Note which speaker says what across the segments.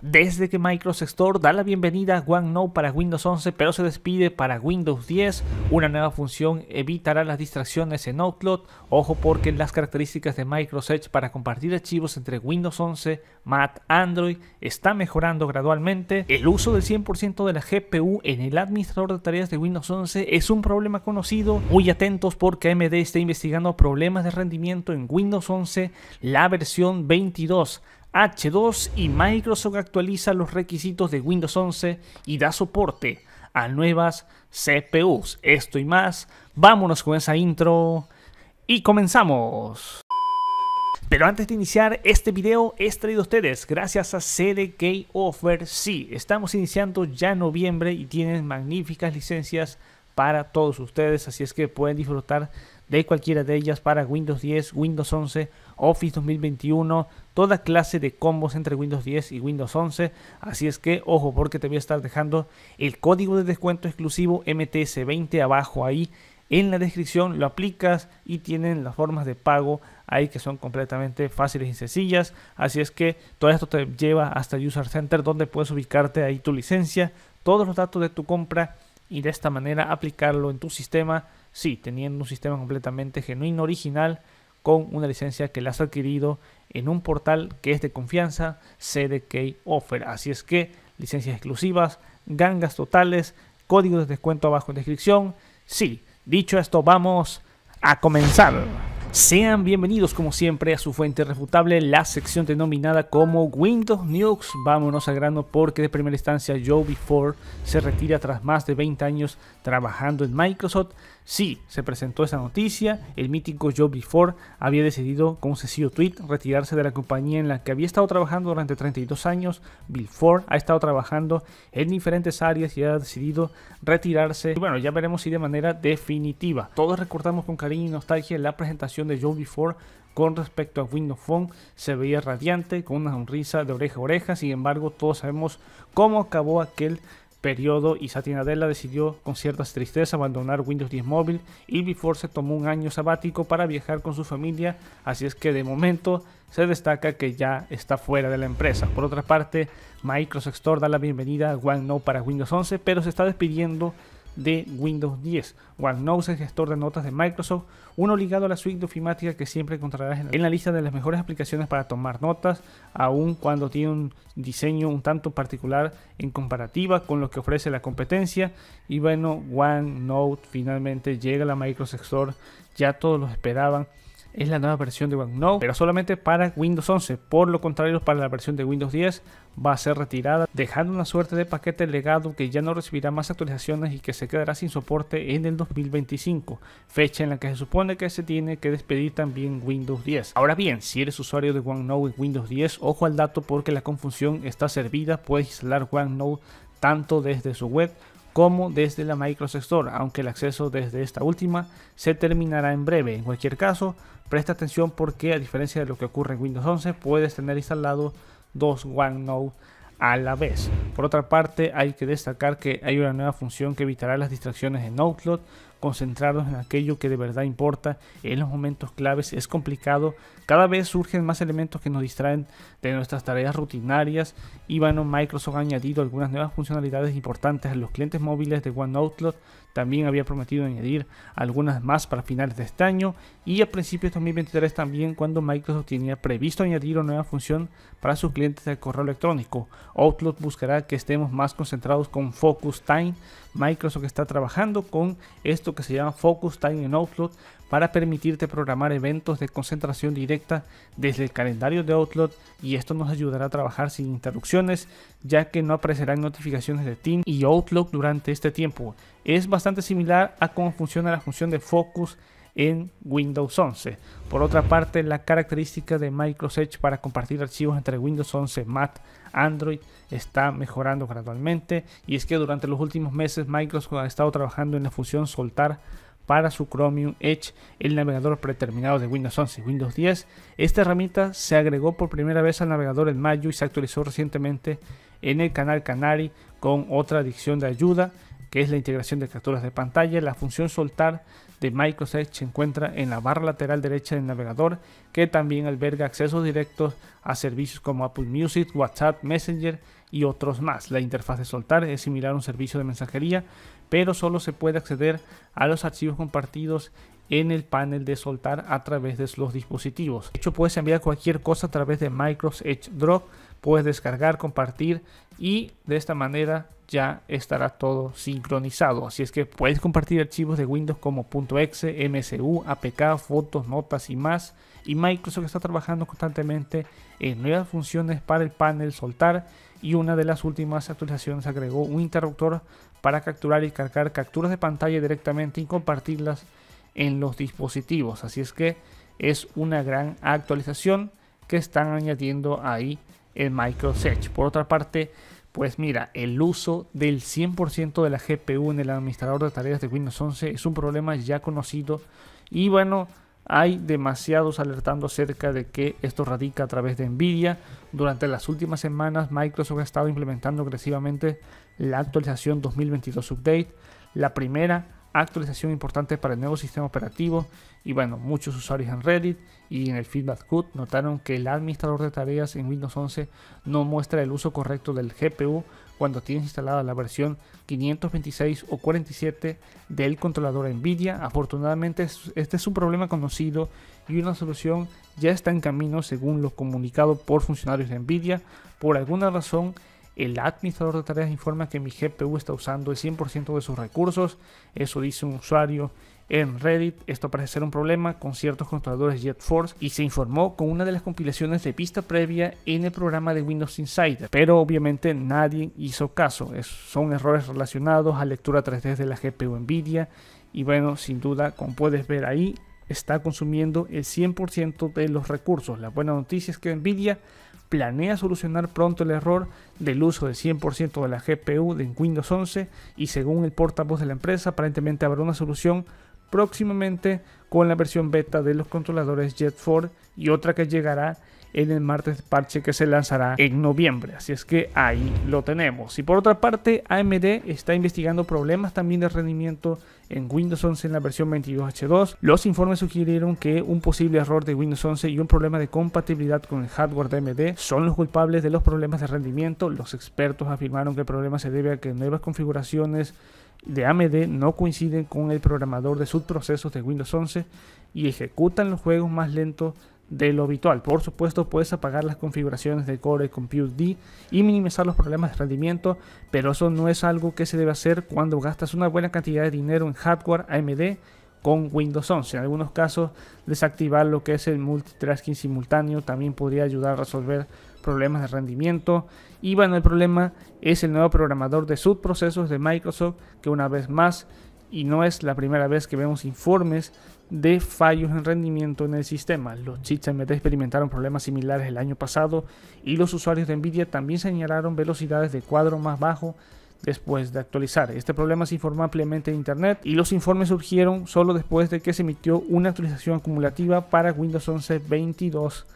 Speaker 1: Desde que Microsoft Store da la bienvenida a OneNote para Windows 11, pero se despide para Windows 10, una nueva función evitará las distracciones en Outlook. Ojo porque las características de Microsoft para compartir archivos entre Windows 11, Mac, Android está mejorando gradualmente. El uso del 100% de la GPU en el administrador de tareas de Windows 11 es un problema conocido. Muy atentos porque AMD está investigando problemas de rendimiento en Windows 11, la versión 22. H2 y Microsoft actualiza los requisitos de Windows 11 y da soporte a nuevas CPUs. Esto y más, vámonos con esa intro y comenzamos. Pero antes de iniciar este video he traído a ustedes gracias a CDK Offer. Sí, estamos iniciando ya en noviembre y tienen magníficas licencias para todos ustedes, así es que pueden disfrutar de cualquiera de ellas para Windows 10, Windows 11, Office 2021, toda clase de combos entre Windows 10 y Windows 11. Así es que, ojo, porque te voy a estar dejando el código de descuento exclusivo MTS20 abajo ahí en la descripción. Lo aplicas y tienen las formas de pago ahí que son completamente fáciles y sencillas. Así es que todo esto te lleva hasta el User Center donde puedes ubicarte ahí tu licencia, todos los datos de tu compra y de esta manera aplicarlo en tu sistema. Sí, teniendo un sistema completamente genuino, original con una licencia que la has adquirido en un portal que es de confianza, CDK Offer. Así es que licencias exclusivas, gangas totales, códigos de descuento abajo en descripción. Sí, dicho esto, vamos a comenzar. Sean bienvenidos como siempre a su fuente refutable, la sección denominada como Windows News. Vámonos al grano porque de primera instancia Joe Before se retira tras más de 20 años trabajando en Microsoft. Sí, se presentó esa noticia, el mítico Joe Before había decidido con un sencillo tweet retirarse de la compañía en la que había estado trabajando durante 32 años. Before ha estado trabajando en diferentes áreas y ha decidido retirarse. Y bueno, ya veremos si de manera definitiva. Todos recordamos con cariño y nostalgia la presentación de Joe Before con respecto a Windows Phone se veía radiante, con una sonrisa de oreja a oreja. Sin embargo, todos sabemos cómo acabó aquel periodo y Satya Nadella decidió con cierta tristeza abandonar Windows 10 móvil y Before se tomó un año sabático para viajar con su familia, así es que de momento se destaca que ya está fuera de la empresa. Por otra parte, Microsoft Store da la bienvenida a OneNote para Windows 11, pero se está despidiendo de Windows 10. OneNote es gestor de notas de Microsoft, uno ligado a la suite de ofimática que siempre encontrarás en la lista de las mejores aplicaciones para tomar notas, aun cuando tiene un diseño un tanto particular en comparativa con lo que ofrece la competencia. Y bueno, OneNote finalmente llega a la Microsoft Store, ya todos lo esperaban es la nueva versión de OneNote, pero solamente para Windows 11. Por lo contrario, para la versión de Windows 10 va a ser retirada, dejando una suerte de paquete legado que ya no recibirá más actualizaciones y que se quedará sin soporte en el 2025, fecha en la que se supone que se tiene que despedir también Windows 10. Ahora bien, si eres usuario de OneNote y Windows 10, ojo al dato porque la confusión está servida, puedes instalar OneNote tanto desde su web como desde la Microsoft Store, aunque el acceso desde esta última se terminará en breve. En cualquier caso, presta atención porque a diferencia de lo que ocurre en Windows 11, puedes tener instalado dos OneNote a la vez. Por otra parte, hay que destacar que hay una nueva función que evitará las distracciones en Outlook concentrados en aquello que de verdad importa en los momentos claves es complicado. Cada vez surgen más elementos que nos distraen de nuestras tareas rutinarias. Y bueno, Microsoft ha añadido algunas nuevas funcionalidades importantes a los clientes móviles de Outlook También había prometido añadir algunas más para finales de este año y a principios de 2023 también cuando Microsoft tenía previsto añadir una nueva función para sus clientes de correo electrónico. Outlook buscará que estemos más concentrados con Focus Time Microsoft está trabajando con esto que se llama Focus Time en Outlook para permitirte programar eventos de concentración directa desde el calendario de Outlook y esto nos ayudará a trabajar sin interrupciones ya que no aparecerán notificaciones de Teams y Outlook durante este tiempo. Es bastante similar a cómo funciona la función de Focus en Windows 11. Por otra parte, la característica de Microsoft para compartir archivos entre Windows 11, Mac Android está mejorando gradualmente y es que durante los últimos meses Microsoft ha estado trabajando en la función soltar para su Chromium Edge, el navegador preterminado de Windows 11 y Windows 10. Esta herramienta se agregó por primera vez al navegador en mayo y se actualizó recientemente en el canal Canary con otra adicción de ayuda que es la integración de capturas de pantalla. La función soltar de Microsoft se encuentra en la barra lateral derecha del navegador, que también alberga accesos directos a servicios como Apple Music, WhatsApp, Messenger y otros más. La interfaz de soltar es similar a un servicio de mensajería, pero solo se puede acceder a los archivos compartidos en el panel de soltar a través de los dispositivos. De hecho, puedes enviar cualquier cosa a través de Microsoft Edge Drop puedes descargar, compartir y de esta manera ya estará todo sincronizado. Así es que puedes compartir archivos de Windows como .exe, MSU, APK, fotos, notas y más. Y Microsoft está trabajando constantemente en nuevas funciones para el panel soltar y una de las últimas actualizaciones agregó un interruptor para capturar y cargar capturas de pantalla directamente y compartirlas en los dispositivos. Así es que es una gran actualización que están añadiendo ahí en Microsoft Por otra parte, pues mira, el uso del 100% de la GPU en el administrador de tareas de Windows 11 es un problema ya conocido y bueno, hay demasiados alertando acerca de que esto radica a través de Nvidia. Durante las últimas semanas Microsoft ha estado implementando agresivamente la actualización 2022 Update, la primera actualización importante para el nuevo sistema operativo y bueno, muchos usuarios en Reddit y en el feedback good notaron que el administrador de tareas en Windows 11 no muestra el uso correcto del GPU cuando tienes instalada la versión 526 o 47 del controlador Nvidia. Afortunadamente este es un problema conocido y una solución ya está en camino según lo comunicado por funcionarios de Nvidia. Por alguna razón el administrador de tareas informa que mi GPU está usando el 100% de sus recursos. Eso dice un usuario en Reddit. Esto parece ser un problema con ciertos controladores JetForce y se informó con una de las compilaciones de pista previa en el programa de Windows Insider, pero obviamente nadie hizo caso. son errores relacionados a lectura 3D de la GPU Nvidia y bueno, sin duda, como puedes ver ahí, está consumiendo el 100% de los recursos. La buena noticia es que Nvidia planea solucionar pronto el error del uso del 100% de la GPU de Windows 11 y según el portavoz de la empresa aparentemente habrá una solución próximamente con la versión beta de los controladores Jet 4 y otra que llegará en el martes parche que se lanzará en noviembre. Así es que ahí lo tenemos. Y por otra parte, AMD está investigando problemas también de rendimiento en Windows 11 en la versión 22H2. Los informes sugirieron que un posible error de Windows 11 y un problema de compatibilidad con el hardware de AMD son los culpables de los problemas de rendimiento. Los expertos afirmaron que el problema se debe a que nuevas configuraciones de AMD no coinciden con el programador de subprocesos de Windows 11 y ejecutan los juegos más lentos de lo habitual. Por supuesto, puedes apagar las configuraciones de Core Compute D y minimizar los problemas de rendimiento, pero eso no es algo que se debe hacer cuando gastas una buena cantidad de dinero en hardware AMD con Windows 11. En algunos casos, desactivar lo que es el multitasking simultáneo también podría ayudar a resolver problemas de rendimiento. Y bueno, el problema es el nuevo programador de subprocesos de Microsoft, que una vez más, y no es la primera vez que vemos informes de fallos en rendimiento en el sistema. Los chips AMD experimentaron problemas similares el año pasado y los usuarios de Nvidia también señalaron velocidades de cuadro más bajo después de actualizar. Este problema se informó ampliamente en Internet y los informes surgieron solo después de que se emitió una actualización acumulativa para Windows 11 22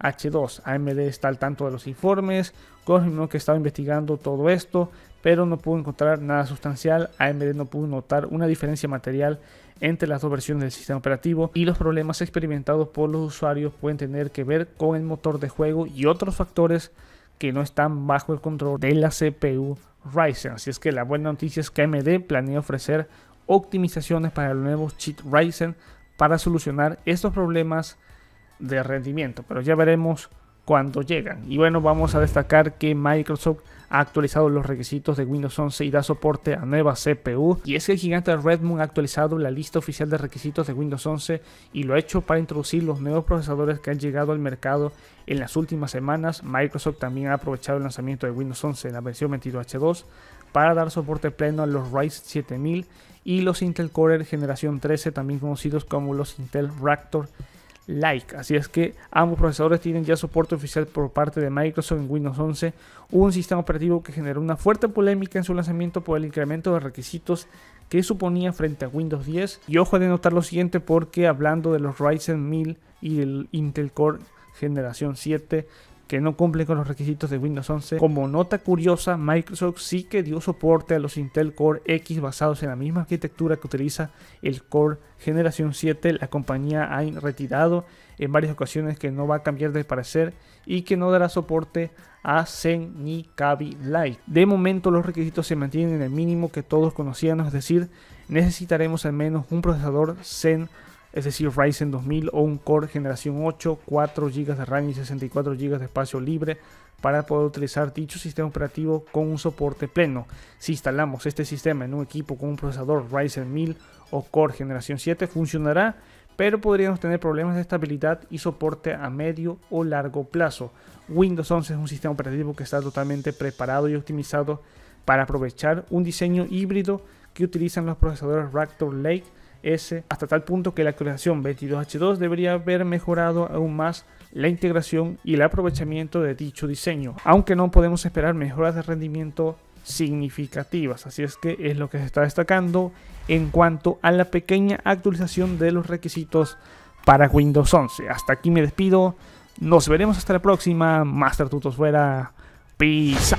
Speaker 1: H2. AMD está al tanto de los informes, confirmó que estaba investigando todo esto, pero no pudo encontrar nada sustancial. AMD no pudo notar una diferencia material entre las dos versiones del sistema operativo y los problemas experimentados por los usuarios pueden tener que ver con el motor de juego y otros factores que no están bajo el control de la CPU Ryzen. Así es que la buena noticia es que AMD planea ofrecer optimizaciones para el nuevo chip Ryzen para solucionar estos problemas de rendimiento, pero ya veremos cuando llegan. Y bueno, vamos a destacar que Microsoft ha actualizado los requisitos de Windows 11 y da soporte a nuevas CPU. Y es que el gigante Redmond ha actualizado la lista oficial de requisitos de Windows 11 y lo ha hecho para introducir los nuevos procesadores que han llegado al mercado en las últimas semanas. Microsoft también ha aprovechado el lanzamiento de Windows 11 en la versión 22H2 para dar soporte pleno a los Rise 7000 y los Intel Core generación 13, también conocidos como los Intel Raptor Like. Así es que ambos procesadores tienen ya soporte oficial por parte de Microsoft en Windows 11, un sistema operativo que generó una fuerte polémica en su lanzamiento por el incremento de requisitos que suponía frente a Windows 10. Y ojo de notar lo siguiente porque hablando de los Ryzen 1000 y del Intel Core generación 7, que no cumple con los requisitos de Windows 11. Como nota curiosa, Microsoft sí que dio soporte a los Intel Core X basados en la misma arquitectura que utiliza el Core Generación 7. La compañía ha retirado en varias ocasiones que no va a cambiar de parecer y que no dará soporte a Zen ni Kaby Lite. De momento los requisitos se mantienen en el mínimo que todos conocían, es decir, necesitaremos al menos un procesador Zen es decir, Ryzen 2000 o un Core generación 8, 4 GB de RAM y 64 GB de espacio libre para poder utilizar dicho sistema operativo con un soporte pleno. Si instalamos este sistema en un equipo con un procesador Ryzen 1000 o Core generación 7 funcionará, pero podríamos tener problemas de estabilidad y soporte a medio o largo plazo. Windows 11 es un sistema operativo que está totalmente preparado y optimizado para aprovechar un diseño híbrido que utilizan los procesadores Raptor Lake hasta tal punto que la actualización 22H2 debería haber mejorado aún más la integración y el aprovechamiento de dicho diseño, aunque no podemos esperar mejoras de rendimiento significativas, así es que es lo que se está destacando en cuanto a la pequeña actualización de los requisitos para Windows 11. Hasta aquí me despido, nos veremos hasta la próxima, Master Tutos fuera, peace